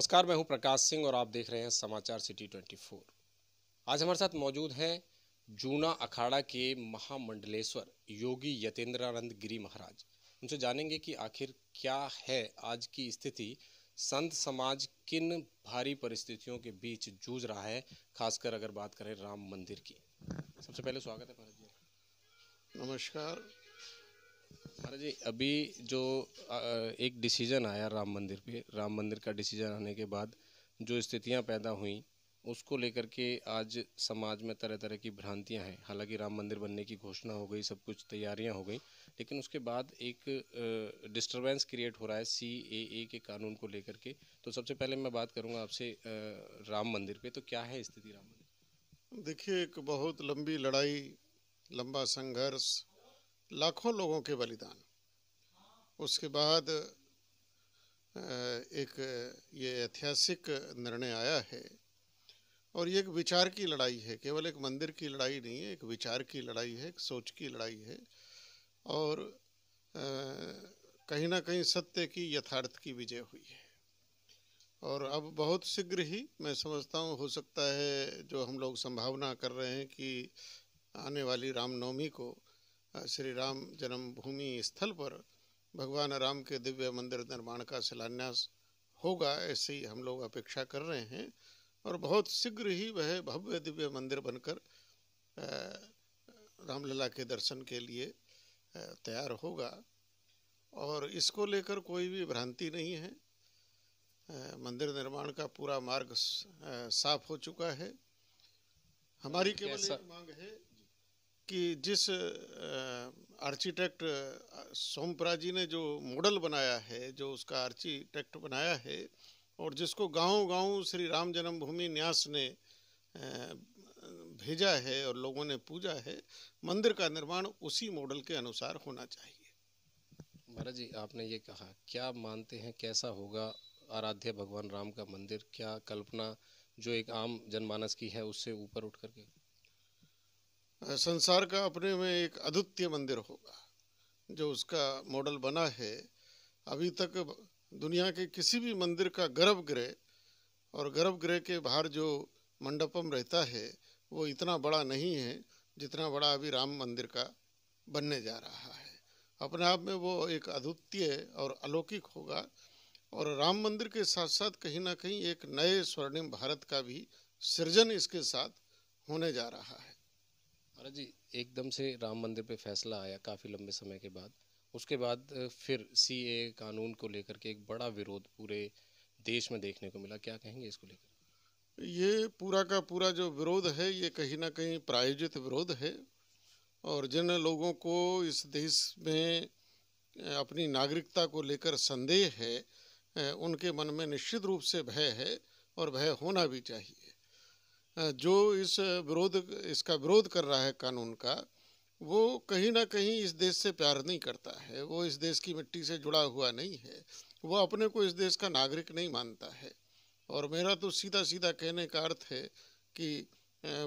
नमस्कार मैं हूं प्रकाश सिंह और आप देख रहे हैं समाचार सिटी 24 आज हमारे साथ मौजूद हैं जूना अखाड़ा के महामंडलेश्वर योगी यतेंद्रानंद गिरी महाराज उनसे जानेंगे कि आखिर क्या है आज की स्थिति संत समाज किन भारी परिस्थितियों के बीच जूझ रहा है खासकर अगर बात करें राम मंदिर की सबसे पहले स्वागत है भारत जी नमस्कार महाराज जी अभी जो एक डिसीज़न आया राम मंदिर पे राम मंदिर का डिसीज़न आने के बाद जो स्थितियां पैदा हुई उसको लेकर के आज समाज में तरह तरह की भ्रांतियां हैं हालांकि राम मंदिर बनने की घोषणा हो गई सब कुछ तैयारियां हो गई लेकिन उसके बाद एक डिस्टरबेंस क्रिएट हो रहा है सी ए ए के कानून को लेकर के तो सबसे पहले मैं बात करूंगा आपसे राम मंदिर पे तो क्या है स्थिति राम मंदिर देखिए एक बहुत लंबी लड़ाई लंबा संघर्ष लाखों लोगों के बलिदान उसके बाद एक ये ऐतिहासिक निर्णय आया है और ये एक विचार की लड़ाई है केवल एक मंदिर की लड़ाई नहीं है एक विचार की लड़ाई है एक सोच की लड़ाई है और कहीं ना कहीं सत्य की यथार्थ की विजय हुई है और अब बहुत शीघ्र ही मैं समझता हूँ हो सकता है जो हम लोग संभावना कर रहे हैं कि आने वाली रामनवमी को श्री राम जन्मभूमि स्थल पर भगवान राम के दिव्य मंदिर निर्माण का शिलान्यास होगा ऐसी हम लोग अपेक्षा कर रहे हैं और बहुत शीघ्र ही वह भव्य दिव्य मंदिर बनकर रामलला के दर्शन के लिए तैयार होगा और इसको लेकर कोई भी भ्रांति नहीं है मंदिर निर्माण का पूरा मार्ग साफ हो चुका है हमारी केवल मांग है कि जिस आर्किटेक्ट सोमपरा जी ने जो मॉडल बनाया है जो उसका आर्किटेक्ट बनाया है और जिसको गांव गांव श्री राम जन्मभूमि न्यास ने भेजा है और लोगों ने पूजा है मंदिर का निर्माण उसी मॉडल के अनुसार होना चाहिए महाराज जी आपने ये कहा क्या मानते हैं कैसा होगा आराध्य भगवान राम का मंदिर क्या कल्पना जो एक आम जनमानस की है उससे ऊपर उठ करके संसार का अपने में एक अद्वितीय मंदिर होगा जो उसका मॉडल बना है अभी तक दुनिया के किसी भी मंदिर का गर्भगृह और गर्भगृह के बाहर जो मंडपम रहता है वो इतना बड़ा नहीं है जितना बड़ा अभी राम मंदिर का बनने जा रहा है अपने आप में वो एक अद्वितीय और अलौकिक होगा और राम मंदिर के साथ साथ कहीं ना कहीं एक नए स्वर्णिम भारत का भी सृजन इसके साथ होने जा रहा है महाराज जी एकदम से राम मंदिर पे फैसला आया काफ़ी लंबे समय के बाद उसके बाद फिर सी ए कानून को लेकर के एक बड़ा विरोध पूरे देश में देखने को मिला क्या कहेंगे इसको लेकर ये पूरा का पूरा जो विरोध है ये कहीं ना कहीं प्रायोजित विरोध है और जिन लोगों को इस देश में अपनी नागरिकता को लेकर संदेह है उनके मन में निश्चित रूप से भय है और भय होना भी चाहिए जो इस विरोध इसका विरोध कर रहा है कानून का वो कहीं ना कहीं इस देश से प्यार नहीं करता है वो इस देश की मिट्टी से जुड़ा हुआ नहीं है वो अपने को इस देश का नागरिक नहीं मानता है और मेरा तो सीधा सीधा कहने का अर्थ है कि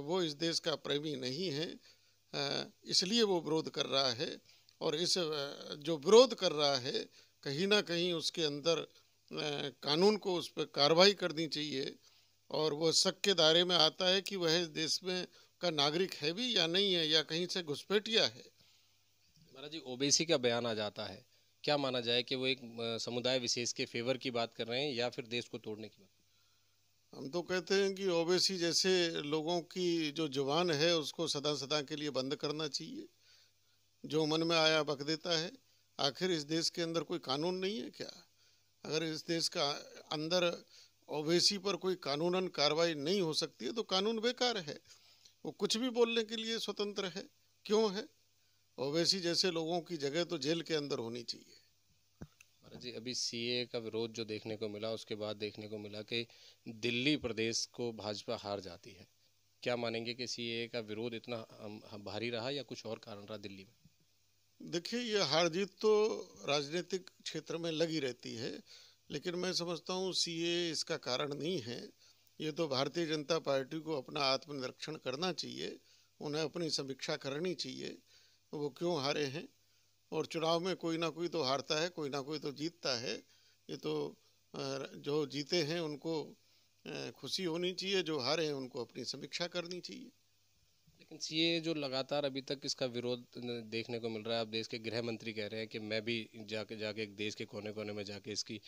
वो इस देश का प्रेमी नहीं है इसलिए वो विरोध कर रहा है और इस जो विरोध कर रहा है कहीं ना कहीं उसके अंदर कानून को उस पर कार्रवाई करनी चाहिए और वो शक के दायरे में आता है कि वह इस देश में का नागरिक है भी या नहीं है या कहीं से घुसपैठिया है महाराज जी ओबीसी का बयान आ जाता है क्या माना जाए कि वो एक समुदाय विशेष के फेवर की बात कर रहे हैं या फिर देश को तोड़ने की बात हम तो कहते हैं कि ओबीसी जैसे लोगों की जो जुबान है उसको सदा सदा के लिए बंद करना चाहिए जो मन में आया बक देता है आखिर इस देश के अंदर कोई कानून नहीं है क्या अगर इस देश का अंदर ओवैसी पर कोई कानूनन कार्रवाई नहीं हो सकती है तो कानून बेकार है वो कुछ भी बोलने के लिए स्वतंत्र है क्यों है ओवैसी जैसे लोगों की जगह तो जेल के अंदर होनी चाहिए जी अभी सीए का विरोध जो देखने को मिला उसके बाद देखने को मिला कि दिल्ली प्रदेश को भाजपा हार जाती है क्या मानेंगे कि सीए का विरोध इतना भारी रहा या कुछ और कारण रहा दिल्ली में देखिए ये हार जीत तो राजनीतिक क्षेत्र में लगी रहती है लेकिन मैं समझता हूँ ए इसका कारण नहीं है ये तो भारतीय जनता पार्टी को अपना आत्मनिरीक्षण करना चाहिए उन्हें अपनी समीक्षा करनी चाहिए वो क्यों हारे हैं और चुनाव में कोई ना कोई तो हारता है कोई ना कोई तो जीतता है ये तो जो जीते हैं उनको खुशी होनी चाहिए जो हारे हैं उनको अपनी समीक्षा करनी चाहिए लेकिन सीए जो लगातार अभी तक इसका विरोध देखने को मिल रहा है आप देश के गृह मंत्री कह रहे हैं कि मैं भी जाके जाके एक देश के कोने कोने में जाके इसकी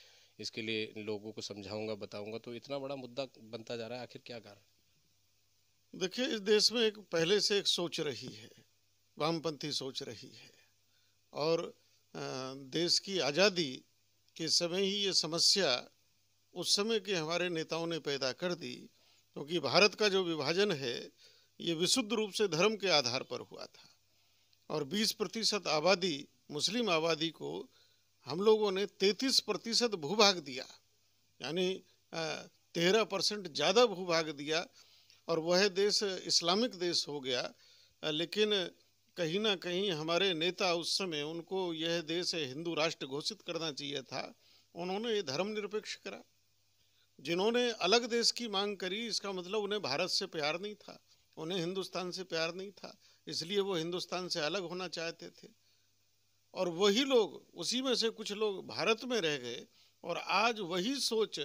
इसके लिए लोगों को समझाऊंगा बताऊंगा तो इतना बड़ा मुद्दा बनता जा रहा है आखिर क्या कारण देखिए इस देश में एक पहले से एक सोच रही है वामपंथी सोच रही है और देश की आज़ादी के समय ही ये समस्या उस समय के हमारे नेताओं ने पैदा कर दी क्योंकि भारत का जो विभाजन है ये विशुद्ध रूप से धर्म के आधार पर हुआ था और 20 प्रतिशत आबादी मुस्लिम आबादी को हम लोगों ने 33 प्रतिशत भूभाग दिया यानी तेरह परसेंट ज़्यादा भूभाग दिया और वह देश इस्लामिक देश हो गया लेकिन कहीं ना कहीं हमारे नेता उस समय उनको यह देश हिंदू राष्ट्र घोषित करना चाहिए था उन्होंने ये धर्मनिरपेक्ष करा जिन्होंने अलग देश की मांग करी इसका मतलब उन्हें भारत से प्यार नहीं था उन्हें हिंदुस्तान से प्यार नहीं था इसलिए वो हिंदुस्तान से अलग होना चाहते थे और वही लोग उसी में से कुछ लोग भारत में रह गए और आज वही सोच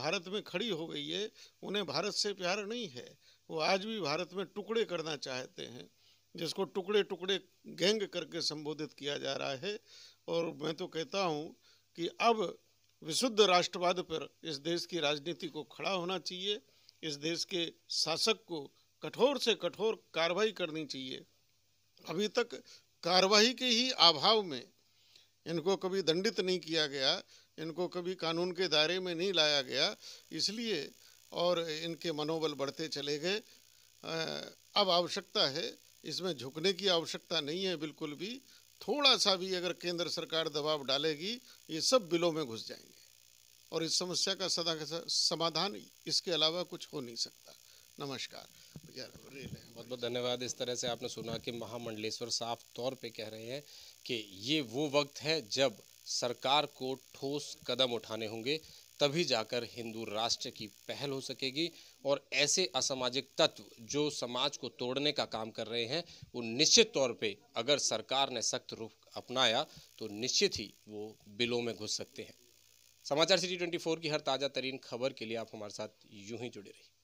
भारत में खड़ी हो गई है उन्हें भारत से प्यार नहीं है वो आज भी भारत में टुकड़े करना चाहते हैं जिसको टुकड़े टुकड़े गैंग करके संबोधित किया जा रहा है और मैं तो कहता हूँ कि अब विशुद्ध राष्ट्रवाद पर इस देश की राजनीति को खड़ा होना चाहिए इस देश के शासक को कठोर से कठोर कार्रवाई करनी चाहिए अभी तक कार्रवाई के ही अभाव में इनको कभी दंडित नहीं किया गया इनको कभी कानून के दायरे में नहीं लाया गया इसलिए और इनके मनोबल बढ़ते चले गए अब आवश्यकता है इसमें झुकने की आवश्यकता नहीं है बिल्कुल भी थोड़ा सा भी अगर केंद्र सरकार दबाव डालेगी ये सब बिलों में घुस जाएंगे और इस समस्या का सदा समाधान इसके अलावा कुछ हो नहीं सकता नमस्कार बहुत बहुत धन्यवाद इस तरह से आपने सुना कि महामंडलेश्वर साफ तौर पे कह रहे हैं कि ये वो वक्त है जब सरकार को ठोस कदम उठाने होंगे तभी जाकर हिंदू राष्ट्र की पहल हो सकेगी और ऐसे असामाजिक तत्व जो समाज को तोड़ने का काम कर रहे हैं वो निश्चित तौर पे अगर सरकार ने सख्त रुख अपनाया तो निश्चित ही वो बिलों में घुस सकते हैं समाचार सिटी 24 की हर ताज़ा तरीन खबर के लिए आप हमारे साथ यूं ही जुड़े रहिए